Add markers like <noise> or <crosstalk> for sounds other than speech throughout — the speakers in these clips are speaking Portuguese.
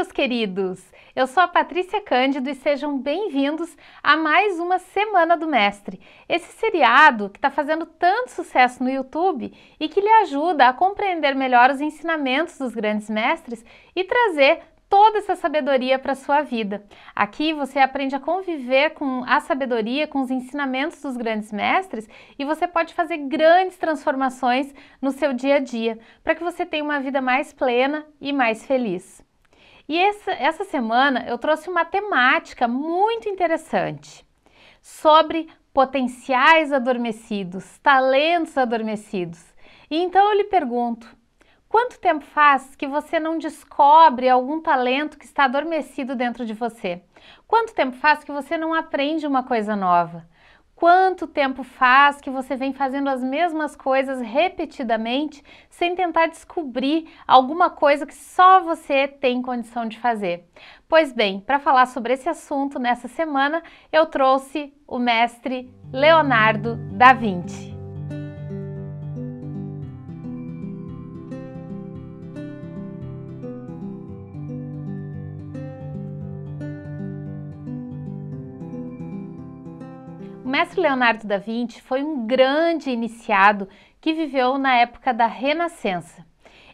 meus queridos! Eu sou a Patrícia Cândido e sejam bem-vindos a mais uma Semana do Mestre, esse seriado que está fazendo tanto sucesso no YouTube e que lhe ajuda a compreender melhor os ensinamentos dos grandes mestres e trazer toda essa sabedoria para a sua vida. Aqui você aprende a conviver com a sabedoria, com os ensinamentos dos grandes mestres e você pode fazer grandes transformações no seu dia a dia para que você tenha uma vida mais plena e mais feliz. E essa, essa semana eu trouxe uma temática muito interessante sobre potenciais adormecidos, talentos adormecidos. E então eu lhe pergunto: quanto tempo faz que você não descobre algum talento que está adormecido dentro de você? Quanto tempo faz que você não aprende uma coisa nova? Quanto tempo faz que você vem fazendo as mesmas coisas repetidamente sem tentar descobrir alguma coisa que só você tem condição de fazer? Pois bem, para falar sobre esse assunto nessa semana, eu trouxe o mestre Leonardo da Vinci. O mestre Leonardo da Vinci foi um grande iniciado que viveu na época da Renascença.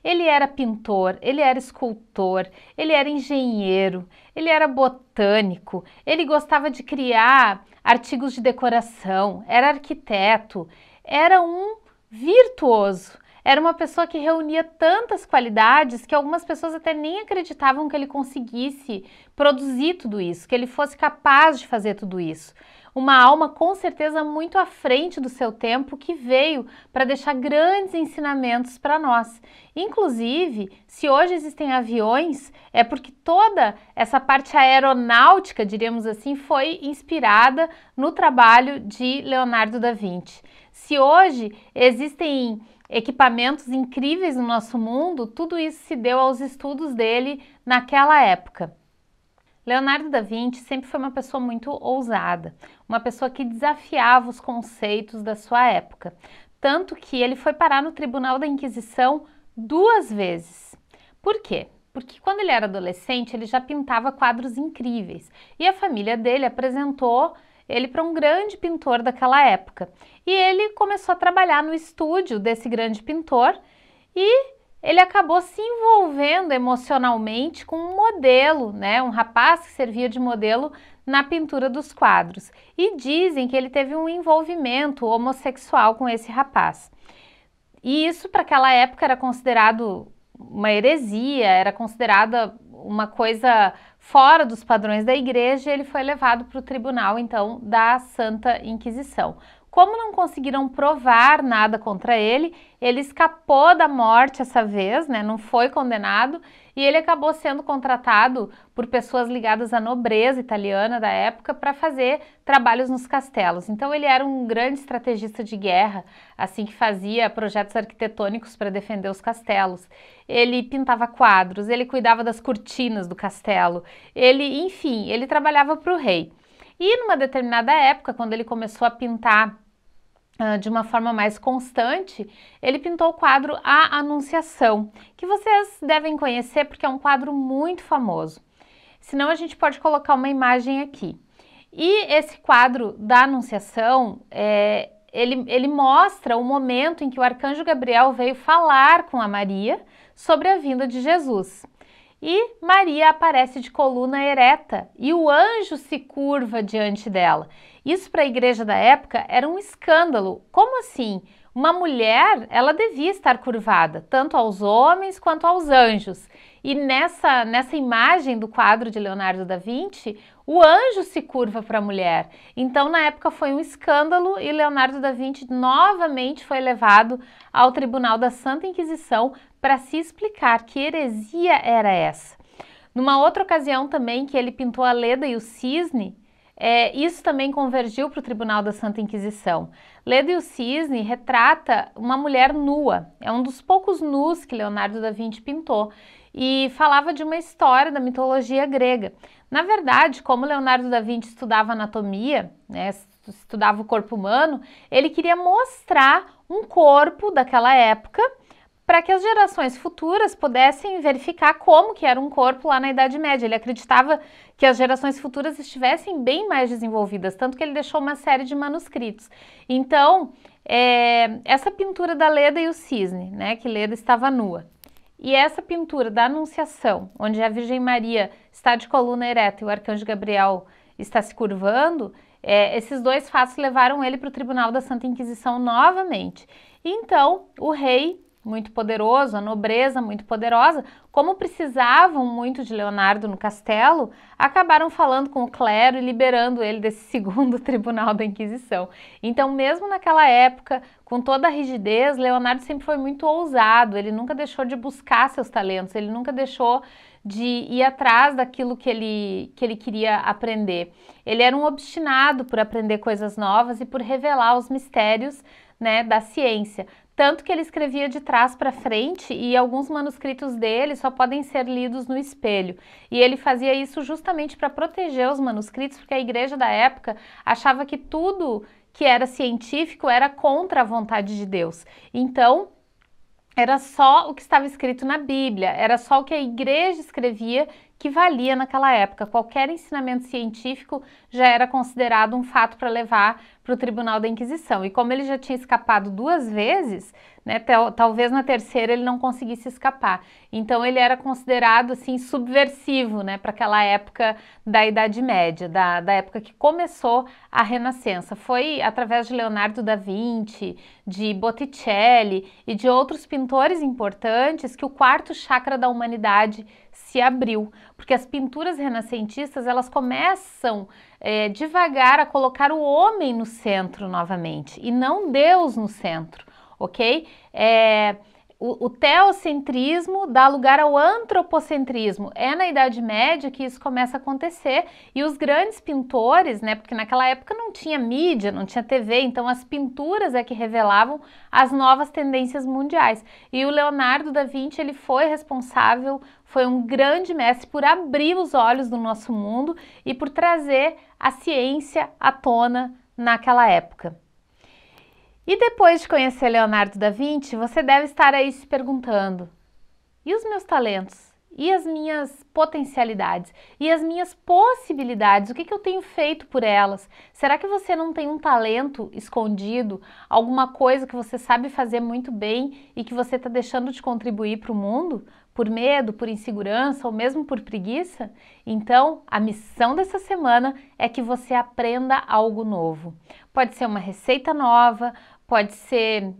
Ele era pintor, ele era escultor, ele era engenheiro, ele era botânico, ele gostava de criar artigos de decoração, era arquiteto, era um virtuoso. Era uma pessoa que reunia tantas qualidades que algumas pessoas até nem acreditavam que ele conseguisse produzir tudo isso, que ele fosse capaz de fazer tudo isso uma alma com certeza muito à frente do seu tempo que veio para deixar grandes ensinamentos para nós. Inclusive, se hoje existem aviões, é porque toda essa parte aeronáutica, diríamos assim, foi inspirada no trabalho de Leonardo da Vinci. Se hoje existem equipamentos incríveis no nosso mundo, tudo isso se deu aos estudos dele naquela época. Leonardo da Vinci sempre foi uma pessoa muito ousada, uma pessoa que desafiava os conceitos da sua época, tanto que ele foi parar no Tribunal da Inquisição duas vezes. Por quê? Porque quando ele era adolescente, ele já pintava quadros incríveis e a família dele apresentou ele para um grande pintor daquela época. E ele começou a trabalhar no estúdio desse grande pintor e ele acabou se envolvendo emocionalmente com um modelo, né, um rapaz que servia de modelo na pintura dos quadros. E dizem que ele teve um envolvimento homossexual com esse rapaz. E isso para aquela época era considerado uma heresia, era considerada uma coisa fora dos padrões da igreja, ele foi levado para o tribunal então da Santa Inquisição. Como não conseguiram provar nada contra ele, ele escapou da morte essa vez, né? Não foi condenado e ele acabou sendo contratado por pessoas ligadas à nobreza italiana da época para fazer trabalhos nos castelos. Então ele era um grande estrategista de guerra, assim que fazia projetos arquitetônicos para defender os castelos. Ele pintava quadros, ele cuidava das cortinas do castelo. Ele, enfim, ele trabalhava para o rei. E numa determinada época, quando ele começou a pintar ah, de uma forma mais constante, ele pintou o quadro A Anunciação, que vocês devem conhecer porque é um quadro muito famoso. Senão a gente pode colocar uma imagem aqui. E esse quadro da Anunciação, é, ele, ele mostra o momento em que o arcanjo Gabriel veio falar com a Maria sobre a vinda de Jesus e Maria aparece de coluna ereta e o anjo se curva diante dela. Isso para a igreja da época era um escândalo. Como assim? Uma mulher, ela devia estar curvada, tanto aos homens quanto aos anjos. E nessa, nessa imagem do quadro de Leonardo da Vinci, o anjo se curva para a mulher. Então, na época, foi um escândalo e Leonardo da Vinci novamente foi levado ao Tribunal da Santa Inquisição para se explicar que heresia era essa. Numa outra ocasião também que ele pintou a Leda e o Cisne, é, isso também convergiu para o Tribunal da Santa Inquisição. Leda e o Cisne retrata uma mulher nua. É um dos poucos nus que Leonardo da Vinci pintou e falava de uma história da mitologia grega. Na verdade, como Leonardo da Vinci estudava anatomia, né, estudava o corpo humano, ele queria mostrar um corpo daquela época para que as gerações futuras pudessem verificar como que era um corpo lá na Idade Média. Ele acreditava que as gerações futuras estivessem bem mais desenvolvidas, tanto que ele deixou uma série de manuscritos. Então, é, essa pintura da Leda e o Cisne, né, que Leda estava nua, e essa pintura da Anunciação, onde a Virgem Maria está de coluna ereta e o arcanjo Gabriel está se curvando, é, esses dois fatos levaram ele para o Tribunal da Santa Inquisição novamente. Então, o rei muito poderoso, a nobreza muito poderosa, como precisavam muito de Leonardo no castelo, acabaram falando com o clero e liberando ele desse <laughs> segundo tribunal da Inquisição. Então, mesmo naquela época, com toda a rigidez, Leonardo sempre foi muito ousado, ele nunca deixou de buscar seus talentos, ele nunca deixou de ir atrás daquilo que ele, que ele queria aprender. Ele era um obstinado por aprender coisas novas e por revelar os mistérios né, da ciência. Tanto que ele escrevia de trás para frente e alguns manuscritos dele só podem ser lidos no espelho. E ele fazia isso justamente para proteger os manuscritos, porque a igreja da época achava que tudo que era científico era contra a vontade de Deus. Então, era só o que estava escrito na Bíblia, era só o que a igreja escrevia que valia naquela época. Qualquer ensinamento científico já era considerado um fato para levar para o Tribunal da Inquisição. E como ele já tinha escapado duas vezes, né, talvez na terceira ele não conseguisse escapar. Então ele era considerado assim subversivo né, para aquela época da Idade Média, da, da época que começou a Renascença. Foi através de Leonardo da Vinci, de Botticelli e de outros pintores importantes que o quarto chakra da humanidade se abriu, porque as pinturas renascentistas elas começam é, devagar a colocar o homem no centro novamente e não Deus no centro, ok? É, o, o teocentrismo dá lugar ao antropocentrismo. É na Idade Média que isso começa a acontecer e os grandes pintores, né, porque naquela época não tinha mídia, não tinha TV, então as pinturas é que revelavam as novas tendências mundiais. E o Leonardo da Vinci, ele foi responsável, foi um grande mestre por abrir os olhos do nosso mundo e por trazer a ciência à tona naquela época. E depois de conhecer Leonardo da Vinci, você deve estar aí se perguntando: e os meus talentos? E as minhas potencialidades? E as minhas possibilidades? O que, que eu tenho feito por elas? Será que você não tem um talento escondido? Alguma coisa que você sabe fazer muito bem e que você está deixando de contribuir para o mundo? Por medo, por insegurança ou mesmo por preguiça? Então, a missão dessa semana é que você aprenda algo novo. Pode ser uma receita nova, pode ser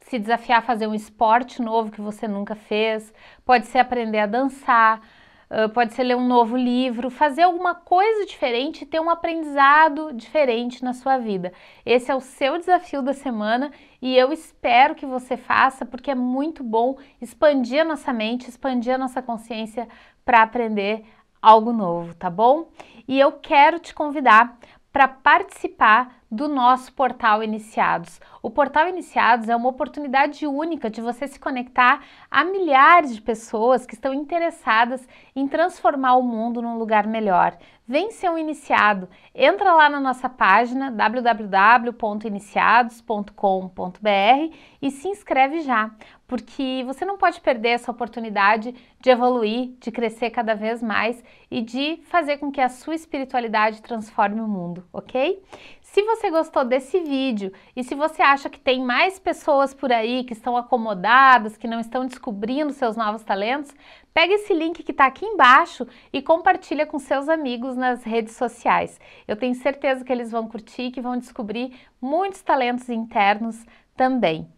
se desafiar a fazer um esporte novo que você nunca fez, pode ser aprender a dançar, ah, pode ser ler um novo livro, fazer alguma coisa diferente, ter um aprendizado diferente na sua vida. Esse é o seu desafio da semana e eu espero que você faça, porque é muito bom expandir a nossa mente, expandir a nossa consciência para aprender algo novo, tá bom? E eu quero te convidar para participar do nosso portal Iniciados. O portal Iniciados é uma oportunidade única de você se conectar a milhares de pessoas que estão interessadas em transformar o mundo num lugar melhor, vem ser um iniciado. Entra lá na nossa página www.iniciados.com.br e se inscreve já, porque você não pode perder essa oportunidade de evoluir, de crescer cada vez mais e de fazer com que a sua espiritualidade transforme o mundo, ok? Se você gostou desse vídeo e se você acha que tem mais pessoas por aí que estão acomodadas, que não estão descobrindo seus novos talentos, Pega esse link que está aqui embaixo e compartilha com seus amigos nas redes sociais. Eu tenho certeza que eles vão curtir e que vão descobrir muitos talentos internos também.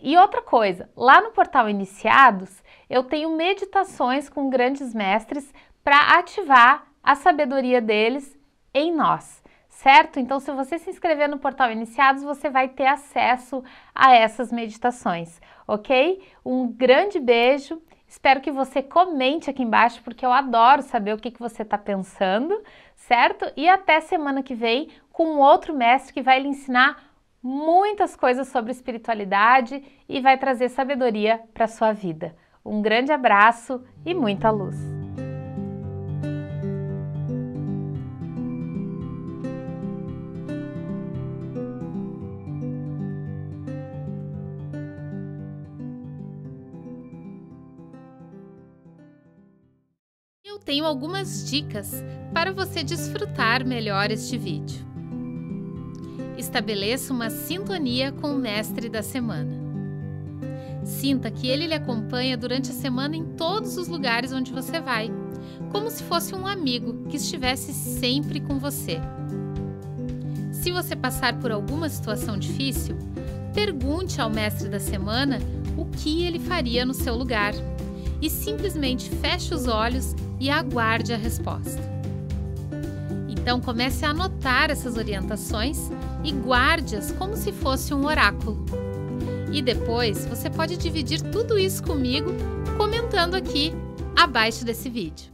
E outra coisa, lá no portal Iniciados, eu tenho meditações com grandes mestres para ativar a sabedoria deles em nós, certo? Então, se você se inscrever no portal Iniciados, você vai ter acesso a essas meditações, ok? Um grande beijo Espero que você comente aqui embaixo, porque eu adoro saber o que, que você está pensando, certo? E até semana que vem com outro mestre que vai lhe ensinar muitas coisas sobre espiritualidade e vai trazer sabedoria para a sua vida. Um grande abraço e muita luz! tenho algumas dicas para você desfrutar melhor este vídeo. Estabeleça uma sintonia com o mestre da semana. Sinta que ele lhe acompanha durante a semana em todos os lugares onde você vai, como se fosse um amigo que estivesse sempre com você. Se você passar por alguma situação difícil, pergunte ao mestre da semana o que ele faria no seu lugar e simplesmente feche os olhos e aguarde a resposta. Então comece a anotar essas orientações e guarde-as como se fosse um oráculo. E depois você pode dividir tudo isso comigo comentando aqui abaixo desse vídeo.